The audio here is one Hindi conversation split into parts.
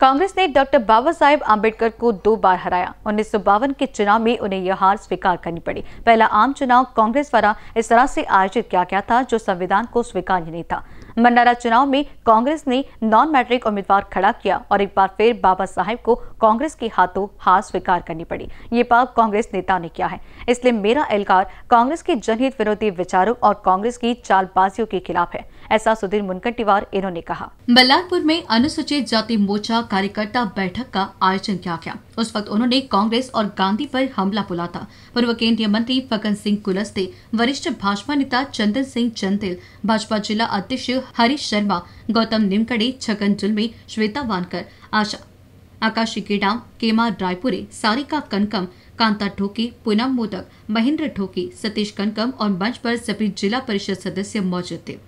कांग्रेस ने डॉक्टर बाबा साहेब आम्बेडकर को दो बार हराया उन्नीस के चुनाव में उन्हें यह हार स्वीकार करनी पड़ी पहला आम चुनाव कांग्रेस द्वारा इस तरह से आयोजित किया गया था जो संविधान को स्वीकार नहीं था मन्नारा चुनाव में कांग्रेस ने नॉन मैट्रिक उम्मीदवार खड़ा किया और एक बार फिर बाबा साहेब को कांग्रेस के हाथों हार स्वीकार करनी पड़ी ये पाप कांग्रेस नेता ने किया है इसलिए मेरा एहलकार कांग्रेस के जनहित विरोधी विचारों और कांग्रेस की चालबाजियों के खिलाफ है ऐसा सुधीर मुनकटिवार इन्होंने कहा बल्लारपुर में अनुसूचित जाति मोर्चा कार्यकर्ता बैठक का आयोजन किया गया उस वक्त उन्होंने कांग्रेस और गांधी पर हमला बुला था पूर्व केंद्रीय मंत्री फगन सिंह कुलस्ते वरिष्ठ भाजपा नेता चंदन सिंह चंदेल भाजपा जिला अध्यक्ष हरीश शर्मा गौतम निमकड़े छगन जुलमी श्वेता वानकर आशा आकाशी केडा केमा रायपुरे सारिका कनकम कांता ठोके पूनम मोदक महेंद्र ठोके सतीश कनकम और मंच पर सभी जिला परिषद सदस्य मौजूद थे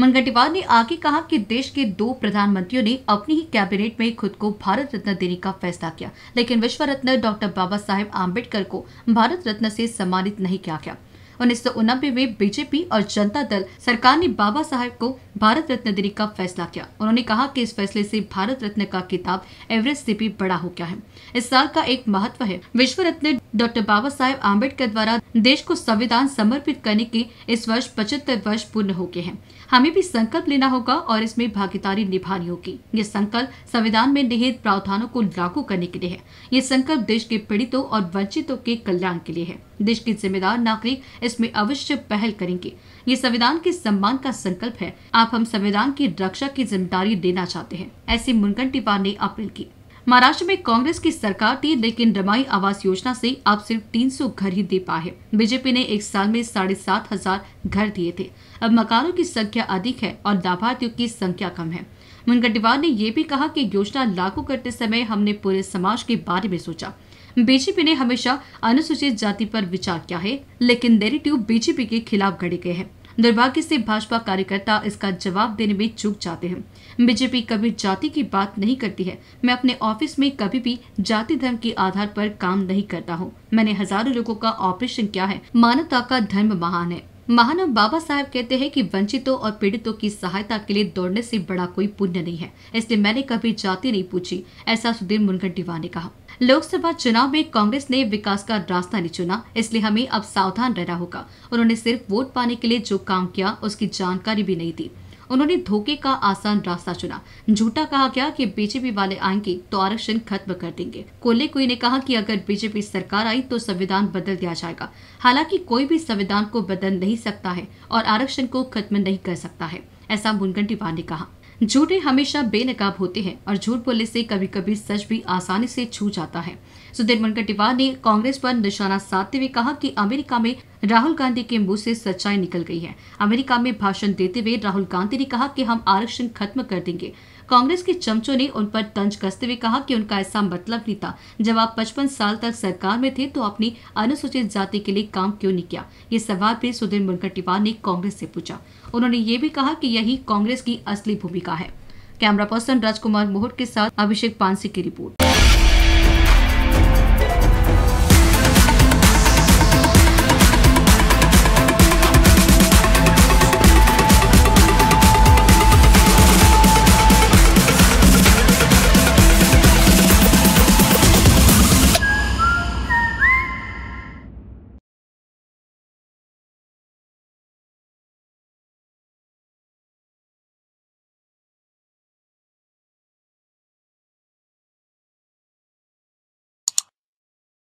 मनगटिवार ने आगे कहा कि देश के दो प्रधानमंत्रियों ने अपनी ही कैबिनेट में खुद को भारत रत्न देने का फैसला किया लेकिन विश्व रत्न डॉक्टर बाबा साहेब आम्बेडकर को भारत रत्न से सम्मानित नहीं किया गया उन्नीस में बीजेपी और जनता दल सरकार ने बाबा साहेब को भारत रत्न देने का फैसला किया उन्होंने कहा कि इस फैसले से भारत रत्न का किताब एवरेस्ट से भी बड़ा हो गया है इस साल का एक महत्व है विश्व रत्न डॉक्टर बाबा साहेब आम्बेडकर द्वारा देश को संविधान समर्पित करने के इस वर्ष पचहत्तर वर्ष पूर्ण हो गए हैं हमें भी संकल्प लेना होगा और इसमें भागीदारी निभानी होगी ये संकल्प संविधान में निहित प्रावधानों को लागू करने के लिए है ये संकल्प देश के पीड़ितों और वंचितों के कल्याण के लिए है देश के जिम्मेदार नागरिक इसमें अवश्य पहल करेंगे ये संविधान के सम्मान का संकल्प है आप हम संविधान की रक्षा की जिम्मेदारी देना चाहते हैं ऐसी मुनगन टिपार ने अपील की महाराष्ट्र में कांग्रेस की सरकार थी लेकिन रमाई आवास योजना से अब सिर्फ 300 घर ही दे पाए बीजेपी ने एक साल में साढ़े सात हजार घर दिए थे अब मकानों की संख्या अधिक है और लाभार्थियों की संख्या कम है मुनगंटीवार ने यह भी कहा कि योजना लागू करते समय हमने पूरे समाज के बारे में सोचा बीजेपी ने हमेशा अनुसूचित जाति पर विचार किया है लेकिन नेरेटिव बीजेपी के खिलाफ घड़े गए हैं दुर्भाग्य से भाजपा कार्यकर्ता इसका जवाब देने में चूक जाते हैं बीजेपी कभी जाति की बात नहीं करती है मैं अपने ऑफिस में कभी भी जाति धर्म के आधार पर काम नहीं करता हूँ मैंने हजारों लोगों का ऑपरेशन किया है मानवता का धर्म महान है महानव बाबा साहब कहते हैं कि वंचितों और पीड़ितों की सहायता के लिए दौड़ने से बड़ा कोई पुण्य नहीं है इसलिए मैंने कभी जाति नहीं पूछी ऐसा सुधीर मुनगंटीवार ने कहा लोकसभा चुनाव में कांग्रेस ने विकास का रास्ता नहीं चुना इसलिए हमें अब सावधान रहना होगा उन्होंने सिर्फ वोट पाने के लिए जो काम किया उसकी जानकारी भी नहीं दी उन्होंने धोखे का आसान रास्ता चुना झूठा कहा गया कि बीजेपी वाले आएंगे तो आरक्षण खत्म कर देंगे कोले कोई ने कहा कि अगर बीजेपी सरकार आई तो संविधान बदल दिया जाएगा हालांकि कोई भी संविधान को बदल नहीं सकता है और आरक्षण को खत्म नहीं कर सकता है ऐसा मुनगंटीवार ने कहा झूठे हमेशा बेनकाब होते हैं और झूठ बोलने से कभी कभी सच भी आसानी से छू जाता है सुधीर मुनगंटीवार ने कांग्रेस पर निशाना साधते हुए कहा कि अमेरिका में राहुल गांधी के मुंह से सच्चाई निकल गई है अमेरिका में भाषण देते हुए राहुल गांधी ने कहा कि हम आरक्षण खत्म कर देंगे कांग्रेस के चमचों ने उन पर तंज कसते हुए कहा कि उनका ऐसा मतलब नहीं था जब आप पचपन साल तक सरकार में थे तो आपने अनुसूचित जाति के लिए काम क्यों नहीं किया ये सवाल भी सुधीर मुनकटिवार ने कांग्रेस से पूछा उन्होंने ये भी कहा कि यही कांग्रेस की असली भूमिका है कैमरा पर्सन राजकुमार मोहट के साथ अभिषेक पानसी की रिपोर्ट